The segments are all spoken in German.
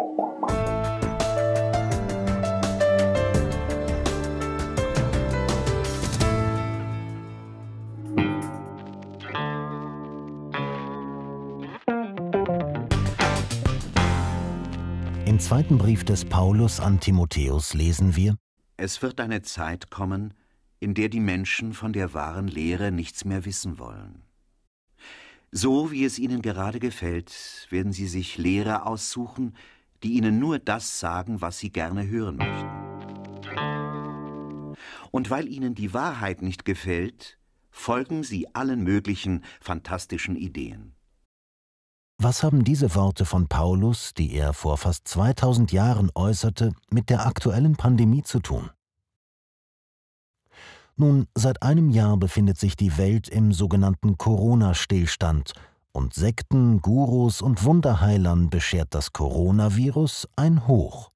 Im zweiten Brief des Paulus an Timotheus lesen wir, Es wird eine Zeit kommen, in der die Menschen von der wahren Lehre nichts mehr wissen wollen. So wie es ihnen gerade gefällt, werden sie sich Lehrer aussuchen, die ihnen nur das sagen, was sie gerne hören möchten. Und weil ihnen die Wahrheit nicht gefällt, folgen sie allen möglichen fantastischen Ideen. Was haben diese Worte von Paulus, die er vor fast 2000 Jahren äußerte, mit der aktuellen Pandemie zu tun? Nun, seit einem Jahr befindet sich die Welt im sogenannten Corona-Stillstand und Sekten, Gurus und Wunderheilern beschert das Coronavirus ein Hoch.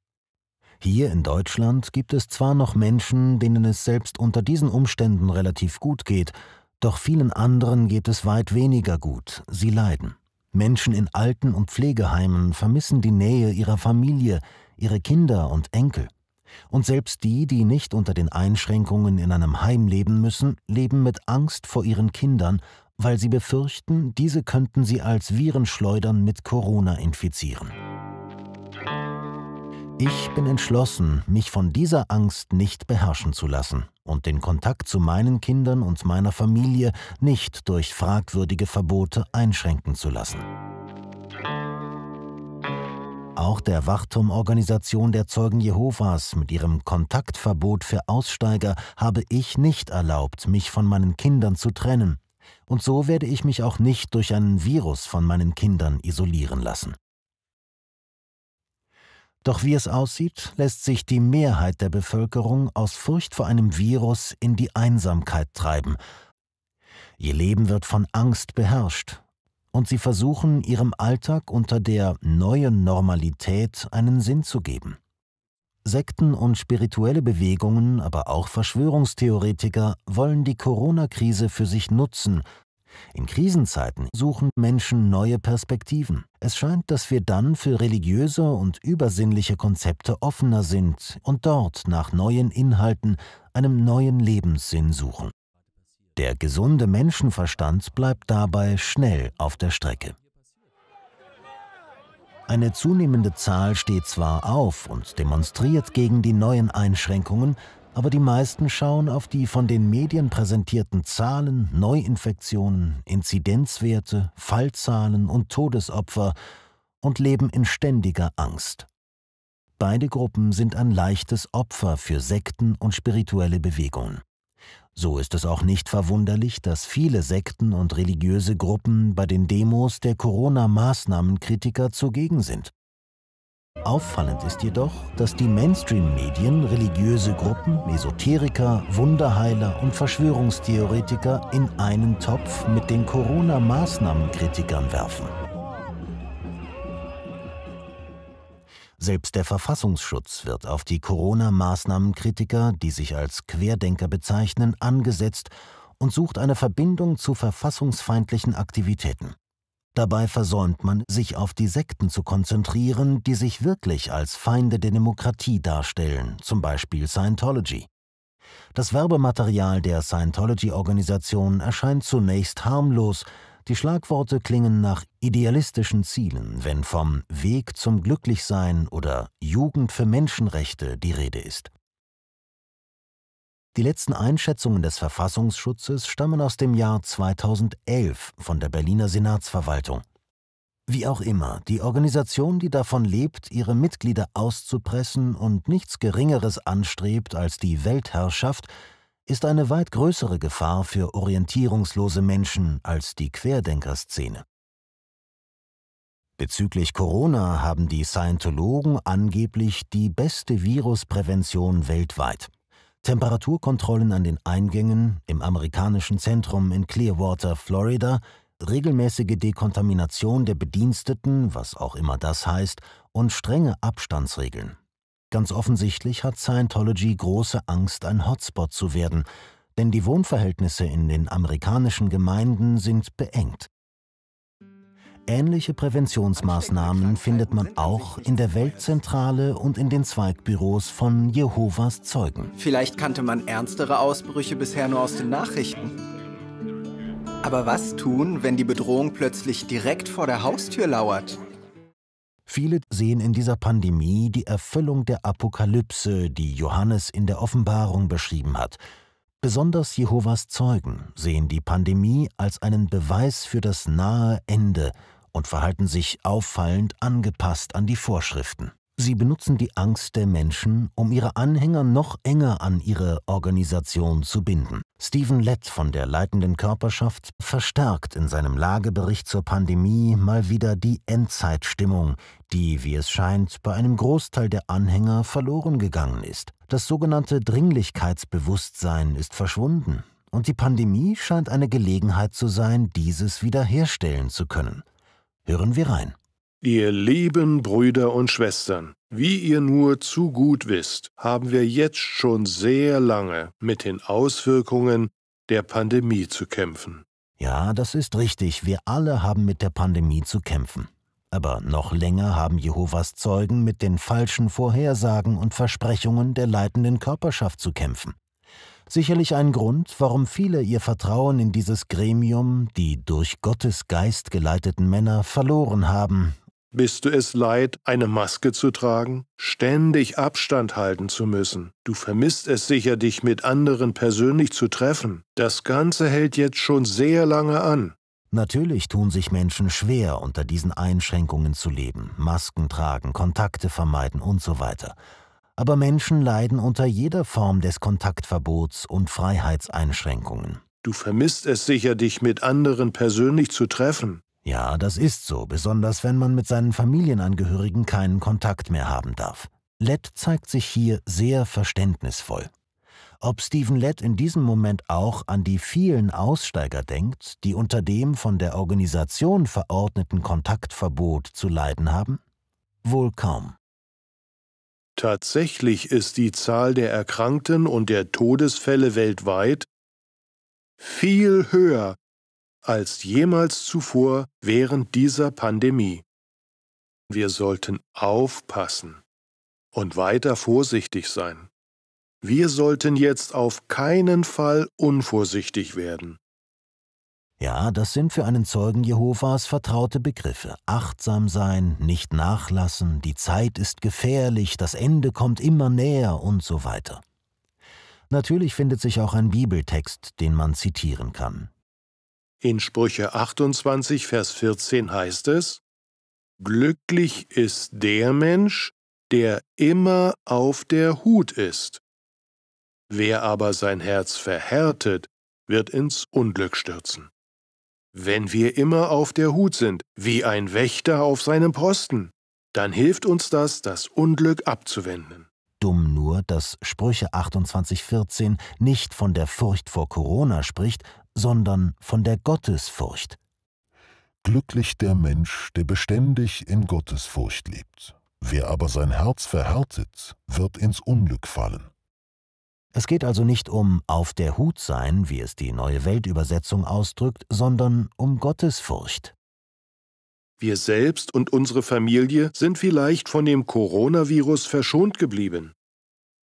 Hier in Deutschland gibt es zwar noch Menschen, denen es selbst unter diesen Umständen relativ gut geht, doch vielen anderen geht es weit weniger gut, sie leiden. Menschen in Alten- und Pflegeheimen vermissen die Nähe ihrer Familie, ihre Kinder und Enkel. Und selbst die, die nicht unter den Einschränkungen in einem Heim leben müssen, leben mit Angst vor ihren Kindern weil sie befürchten, diese könnten sie als Virenschleudern mit Corona infizieren. Ich bin entschlossen, mich von dieser Angst nicht beherrschen zu lassen und den Kontakt zu meinen Kindern und meiner Familie nicht durch fragwürdige Verbote einschränken zu lassen. Auch der Wachturmorganisation der Zeugen Jehovas mit ihrem Kontaktverbot für Aussteiger habe ich nicht erlaubt, mich von meinen Kindern zu trennen, und so werde ich mich auch nicht durch einen Virus von meinen Kindern isolieren lassen. Doch wie es aussieht, lässt sich die Mehrheit der Bevölkerung aus Furcht vor einem Virus in die Einsamkeit treiben. Ihr Leben wird von Angst beherrscht, und sie versuchen ihrem Alltag unter der neuen Normalität einen Sinn zu geben. Sekten und spirituelle Bewegungen, aber auch Verschwörungstheoretiker wollen die Corona-Krise für sich nutzen. In Krisenzeiten suchen Menschen neue Perspektiven. Es scheint, dass wir dann für religiöse und übersinnliche Konzepte offener sind und dort nach neuen Inhalten, einem neuen Lebenssinn suchen. Der gesunde Menschenverstand bleibt dabei schnell auf der Strecke. Eine zunehmende Zahl steht zwar auf und demonstriert gegen die neuen Einschränkungen, aber die meisten schauen auf die von den Medien präsentierten Zahlen, Neuinfektionen, Inzidenzwerte, Fallzahlen und Todesopfer und leben in ständiger Angst. Beide Gruppen sind ein leichtes Opfer für Sekten und spirituelle Bewegungen. So ist es auch nicht verwunderlich, dass viele Sekten und religiöse Gruppen bei den Demos der Corona-Maßnahmenkritiker zugegen sind. Auffallend ist jedoch, dass die Mainstream-Medien religiöse Gruppen, Esoteriker, Wunderheiler und Verschwörungstheoretiker in einen Topf mit den Corona-Maßnahmenkritikern werfen. Selbst der Verfassungsschutz wird auf die corona maßnahmenkritiker die sich als Querdenker bezeichnen, angesetzt und sucht eine Verbindung zu verfassungsfeindlichen Aktivitäten. Dabei versäumt man, sich auf die Sekten zu konzentrieren, die sich wirklich als Feinde der Demokratie darstellen, zum Beispiel Scientology. Das Werbematerial der Scientology-Organisation erscheint zunächst harmlos, die Schlagworte klingen nach idealistischen Zielen, wenn vom Weg zum Glücklichsein oder Jugend für Menschenrechte die Rede ist. Die letzten Einschätzungen des Verfassungsschutzes stammen aus dem Jahr 2011 von der Berliner Senatsverwaltung. Wie auch immer, die Organisation, die davon lebt, ihre Mitglieder auszupressen und nichts Geringeres anstrebt als die Weltherrschaft, ist eine weit größere Gefahr für orientierungslose Menschen als die Querdenkerszene. Bezüglich Corona haben die Scientologen angeblich die beste Virusprävention weltweit. Temperaturkontrollen an den Eingängen im amerikanischen Zentrum in Clearwater, Florida, regelmäßige Dekontamination der Bediensteten, was auch immer das heißt, und strenge Abstandsregeln. Ganz offensichtlich hat Scientology große Angst, ein Hotspot zu werden, denn die Wohnverhältnisse in den amerikanischen Gemeinden sind beengt. Ähnliche Präventionsmaßnahmen findet man auch in der Weltzentrale und in den Zweigbüros von Jehovas Zeugen. Vielleicht kannte man ernstere Ausbrüche bisher nur aus den Nachrichten. Aber was tun, wenn die Bedrohung plötzlich direkt vor der Haustür lauert? Viele sehen in dieser Pandemie die Erfüllung der Apokalypse, die Johannes in der Offenbarung beschrieben hat. Besonders Jehovas Zeugen sehen die Pandemie als einen Beweis für das nahe Ende und verhalten sich auffallend angepasst an die Vorschriften. Sie benutzen die Angst der Menschen, um ihre Anhänger noch enger an ihre Organisation zu binden. Stephen Lett von der leitenden Körperschaft verstärkt in seinem Lagebericht zur Pandemie mal wieder die Endzeitstimmung, die, wie es scheint, bei einem Großteil der Anhänger verloren gegangen ist. Das sogenannte Dringlichkeitsbewusstsein ist verschwunden. Und die Pandemie scheint eine Gelegenheit zu sein, dieses wiederherstellen zu können. Hören wir rein. Ihr lieben Brüder und Schwestern, wie ihr nur zu gut wisst, haben wir jetzt schon sehr lange mit den Auswirkungen der Pandemie zu kämpfen. Ja, das ist richtig, wir alle haben mit der Pandemie zu kämpfen. Aber noch länger haben Jehovas Zeugen mit den falschen Vorhersagen und Versprechungen der leitenden Körperschaft zu kämpfen. Sicherlich ein Grund, warum viele ihr Vertrauen in dieses Gremium, die durch Gottes Geist geleiteten Männer, verloren haben bist du es leid, eine Maske zu tragen, ständig Abstand halten zu müssen? Du vermisst es sicher, dich mit anderen persönlich zu treffen. Das Ganze hält jetzt schon sehr lange an. Natürlich tun sich Menschen schwer, unter diesen Einschränkungen zu leben, Masken tragen, Kontakte vermeiden und so weiter. Aber Menschen leiden unter jeder Form des Kontaktverbots und Freiheitseinschränkungen. Du vermisst es sicher, dich mit anderen persönlich zu treffen. Ja, das ist so, besonders wenn man mit seinen Familienangehörigen keinen Kontakt mehr haben darf. Lett zeigt sich hier sehr verständnisvoll. Ob Stephen Lett in diesem Moment auch an die vielen Aussteiger denkt, die unter dem von der Organisation verordneten Kontaktverbot zu leiden haben? Wohl kaum. Tatsächlich ist die Zahl der Erkrankten und der Todesfälle weltweit viel höher als jemals zuvor während dieser Pandemie. Wir sollten aufpassen und weiter vorsichtig sein. Wir sollten jetzt auf keinen Fall unvorsichtig werden. Ja, das sind für einen Zeugen Jehovas vertraute Begriffe. Achtsam sein, nicht nachlassen, die Zeit ist gefährlich, das Ende kommt immer näher und so weiter. Natürlich findet sich auch ein Bibeltext, den man zitieren kann. In Sprüche 28, Vers 14 heißt es, Glücklich ist der Mensch, der immer auf der Hut ist. Wer aber sein Herz verhärtet, wird ins Unglück stürzen. Wenn wir immer auf der Hut sind, wie ein Wächter auf seinem Posten, dann hilft uns das, das Unglück abzuwenden. Dumm nur, dass Sprüche 28.14 nicht von der Furcht vor Corona spricht, sondern von der Gottesfurcht. Glücklich der Mensch, der beständig in Gottesfurcht lebt. Wer aber sein Herz verhärtet, wird ins Unglück fallen. Es geht also nicht um auf der Hut sein, wie es die neue Weltübersetzung ausdrückt, sondern um Gottesfurcht. Wir selbst und unsere Familie sind vielleicht von dem Coronavirus verschont geblieben.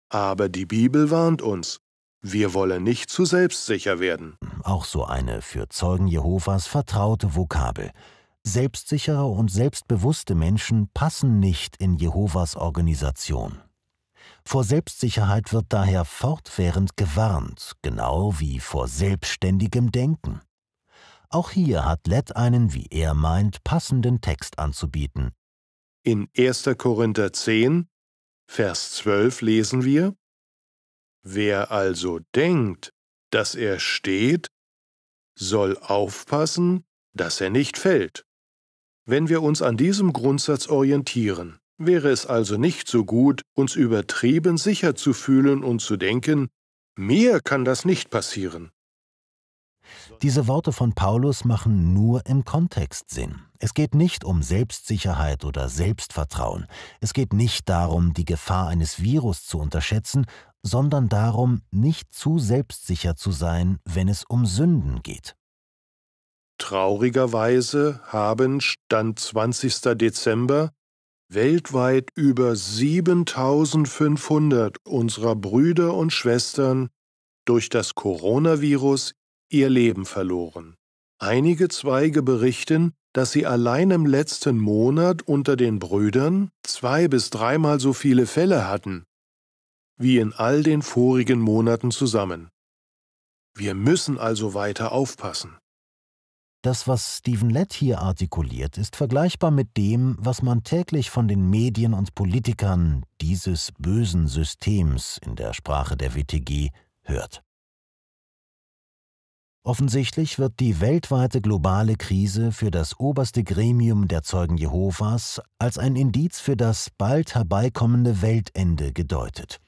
Aber die Bibel warnt uns, wir wollen nicht zu selbstsicher werden. Auch so eine für Zeugen Jehovas vertraute Vokabel. Selbstsichere und selbstbewusste Menschen passen nicht in Jehovas Organisation. Vor Selbstsicherheit wird daher fortwährend gewarnt, genau wie vor selbstständigem Denken. Auch hier hat Lett einen, wie er meint, passenden Text anzubieten. In 1. Korinther 10, Vers 12 lesen wir, Wer also denkt, dass er steht, soll aufpassen, dass er nicht fällt. Wenn wir uns an diesem Grundsatz orientieren, wäre es also nicht so gut, uns übertrieben sicher zu fühlen und zu denken, mir kann das nicht passieren. Diese Worte von Paulus machen nur im Kontext Sinn. Es geht nicht um Selbstsicherheit oder Selbstvertrauen. Es geht nicht darum, die Gefahr eines Virus zu unterschätzen, sondern darum, nicht zu selbstsicher zu sein, wenn es um Sünden geht. Traurigerweise haben Stand 20. Dezember weltweit über 7500 unserer Brüder und Schwestern durch das Coronavirus ihr Leben verloren. Einige Zweige berichten, dass sie allein im letzten Monat unter den Brüdern zwei bis dreimal so viele Fälle hatten, wie in all den vorigen Monaten zusammen. Wir müssen also weiter aufpassen. Das, was Stephen Lett hier artikuliert, ist vergleichbar mit dem, was man täglich von den Medien und Politikern dieses bösen Systems in der Sprache der WTG hört. Offensichtlich wird die weltweite globale Krise für das oberste Gremium der Zeugen Jehovas als ein Indiz für das bald herbeikommende Weltende gedeutet.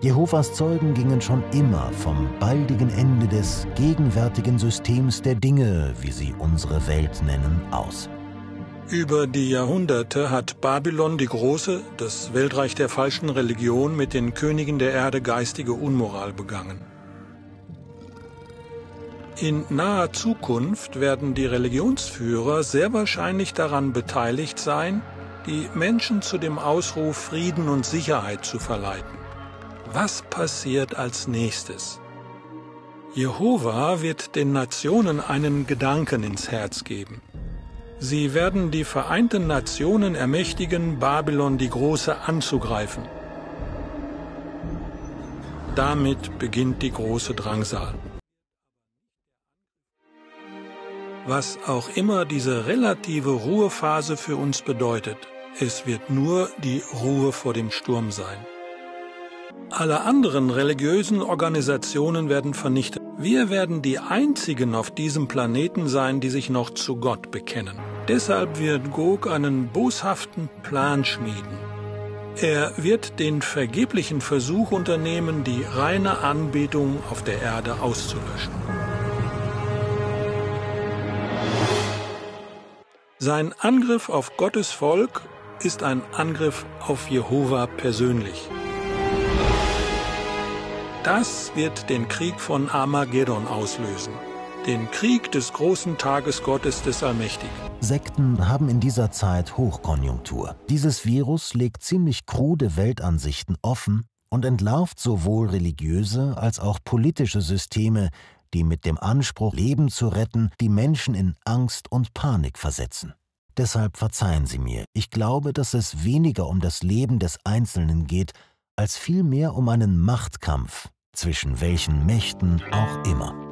Jehovas Zeugen gingen schon immer vom baldigen Ende des gegenwärtigen Systems der Dinge, wie sie unsere Welt nennen, aus. Über die Jahrhunderte hat Babylon die große, das Weltreich der falschen Religion mit den Königen der Erde geistige Unmoral begangen. In naher Zukunft werden die Religionsführer sehr wahrscheinlich daran beteiligt sein, die Menschen zu dem Ausruf Frieden und Sicherheit zu verleiten. Was passiert als nächstes? Jehova wird den Nationen einen Gedanken ins Herz geben. Sie werden die Vereinten Nationen ermächtigen, Babylon die Große anzugreifen. Damit beginnt die große Drangsal. Was auch immer diese relative Ruhephase für uns bedeutet, es wird nur die Ruhe vor dem Sturm sein. Alle anderen religiösen Organisationen werden vernichtet. Wir werden die einzigen auf diesem Planeten sein, die sich noch zu Gott bekennen. Deshalb wird Gog einen boshaften Plan schmieden. Er wird den vergeblichen Versuch unternehmen, die reine Anbetung auf der Erde auszulöschen. Sein Angriff auf Gottes Volk ist ein Angriff auf Jehova persönlich. Das wird den Krieg von Armageddon auslösen, den Krieg des großen Tages Gottes des Allmächtigen. Sekten haben in dieser Zeit Hochkonjunktur. Dieses Virus legt ziemlich krude Weltansichten offen und entlarvt sowohl religiöse als auch politische Systeme, die mit dem Anspruch, Leben zu retten, die Menschen in Angst und Panik versetzen. Deshalb verzeihen Sie mir, ich glaube, dass es weniger um das Leben des Einzelnen geht, als vielmehr um einen Machtkampf, zwischen welchen Mächten auch immer.